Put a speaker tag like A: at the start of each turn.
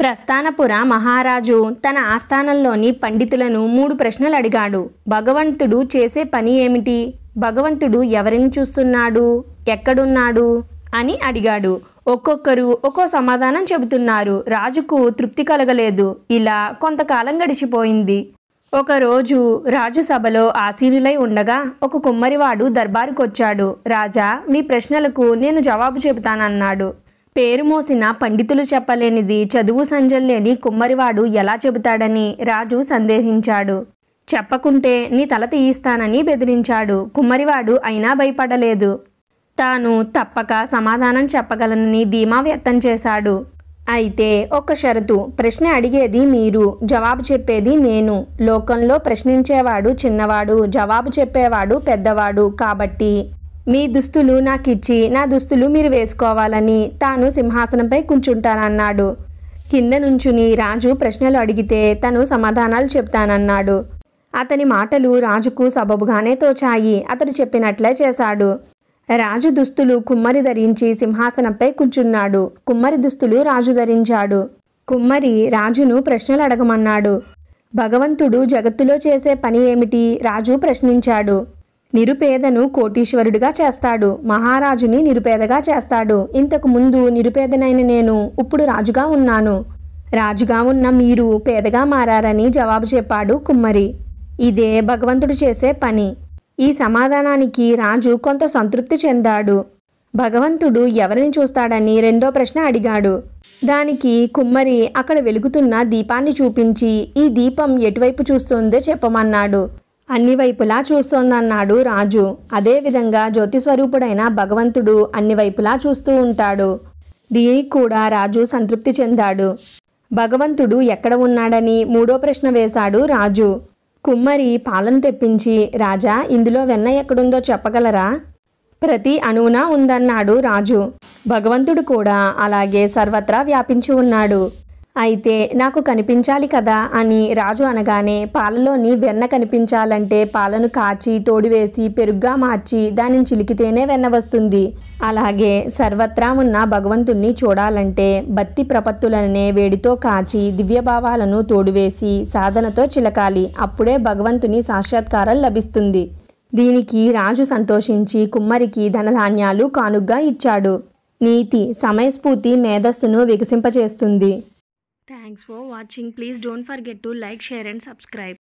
A: ప్రస్థానపుర మహారాజు తన ఆస్థానంలోని పండితులను మూడు ప్రశ్నలు అడిగాడు భగవంతుడు చేసే పని ఏమిటి భగవంతుడు ఎవరిని చూస్తున్నాడు ఎక్కడున్నాడు అని అడిగాడు ఒక్కొక్కరు ఒక్కో సమాధానం చెబుతున్నారు రాజుకు తృప్తి కలగలేదు ఇలా కొంతకాలం గడిచిపోయింది ఒకరోజు రాజు సభలో ఆసీనులై ఉండగా ఒక కుమ్మరివాడు దర్బారుకొచ్చాడు రాజా మీ ప్రశ్నలకు నేను జవాబు చెబుతానన్నాడు పేరు మోసిన పండితులు చెప్పలేనిది చదువు సంజల్లేని కుమ్మరివాడు ఎలా చెబుతాడని రాజు సందేహించాడు చెప్పకుంటే నీ తల తీయిస్తానని బెదిరించాడు కుమ్మరివాడు అయినా భయపడలేదు తాను తప్పక సమాధానం చెప్పగలనని ధీమా వ్యక్తం చేశాడు అయితే ఒక షరతు ప్రశ్న అడిగేది మీరు జవాబు చెప్పేది నేను లోకంలో ప్రశ్నించేవాడు చిన్నవాడు జవాబు చెప్పేవాడు పెద్దవాడు కాబట్టి మీ దుస్తులు నాకిచ్చి నా దుస్తులు మీరు వేసుకోవాలని తాను సింహాసనంపై కూర్చుంటానన్నాడు కింద నుంచుని రాజు ప్రశ్నలు అడిగితే తను సమాధానాలు చెప్తానన్నాడు అతని మాటలు రాజుకు సబబుగానే తోచాయి అతడు చెప్పినట్లే చేశాడు రాజు దుస్తులు కుమ్మరి ధరించి సింహాసనంపై కూర్చున్నాడు కుమ్మరి దుస్తులు రాజు ధరించాడు కుమ్మరి రాజును ప్రశ్నలు అడగమన్నాడు భగవంతుడు జగత్తులో చేసే పని ఏమిటి రాజు ప్రశ్నించాడు నిరుపేదను కోటీశ్వరుడిగా చేస్తాడు మహారాజుని నిరుపేదగా చేస్తాడు ఇంతకు ముందు నిరుపేదనైన నేను ఇప్పుడు రాజుగా ఉన్నాను రాజుగా ఉన్న మీరు పేదగా మారని జవాబు చెప్పాడు కుమ్మరి ఇదే భగవంతుడు చేసే పని ఈ సమాధానానికి రాజు కొంత సంతృప్తి చెందాడు భగవంతుడు ఎవరిని చూస్తాడని రెండో ప్రశ్న అడిగాడు దానికి కుమ్మరి అక్కడ వెలుగుతున్న దీపాన్ని చూపించి ఈ దీపం ఎటువైపు చూస్తుందో చెప్పమన్నాడు అన్ని వైపులా చూస్తోందన్నాడు రాజు అదేవిధంగా జ్యోతిస్వరూపుడైన భగవంతుడు అన్ని వైపులా చూస్తూ ఉంటాడు దీనికి కూడా రాజు సంతృప్తి చెందాడు భగవంతుడు ఎక్కడ ఉన్నాడని మూడో ప్రశ్న వేశాడు రాజు కుమ్మరి పాలన తెప్పించి రాజా ఇందులో వెన్న ఎక్కడుందో చెప్పగలరా ప్రతి అణువునా ఉందన్నాడు రాజు భగవంతుడు కూడా అలాగే సర్వత్రా వ్యాపించి ఉన్నాడు అయితే నాకు కనిపించాలి కదా అని రాజు అనగానే పాలలోని వెన్న కనిపించాలంటే పాలను కాచి తోడివేసి పెరుగ్గా మార్చి దానిని చిలికితేనే వెన్న వస్తుంది అలాగే సర్వత్రా ఉన్న భగవంతుణ్ణి చూడాలంటే బత్తి ప్రపత్తులనే వేడితో కాచి దివ్యభావాలను తోడువేసి సాధనతో చిలకాలి అప్పుడే భగవంతుని సాక్షాత్కారం లభిస్తుంది దీనికి రాజు సంతోషించి కుమ్మరికి ధనధాన్యాలు కానుగ్గా ఇచ్చాడు నీతి సమయస్ఫూర్తి మేధస్సును వికసింపచేస్తుంది Thanks for watching. Please don't forget to like, share and subscribe.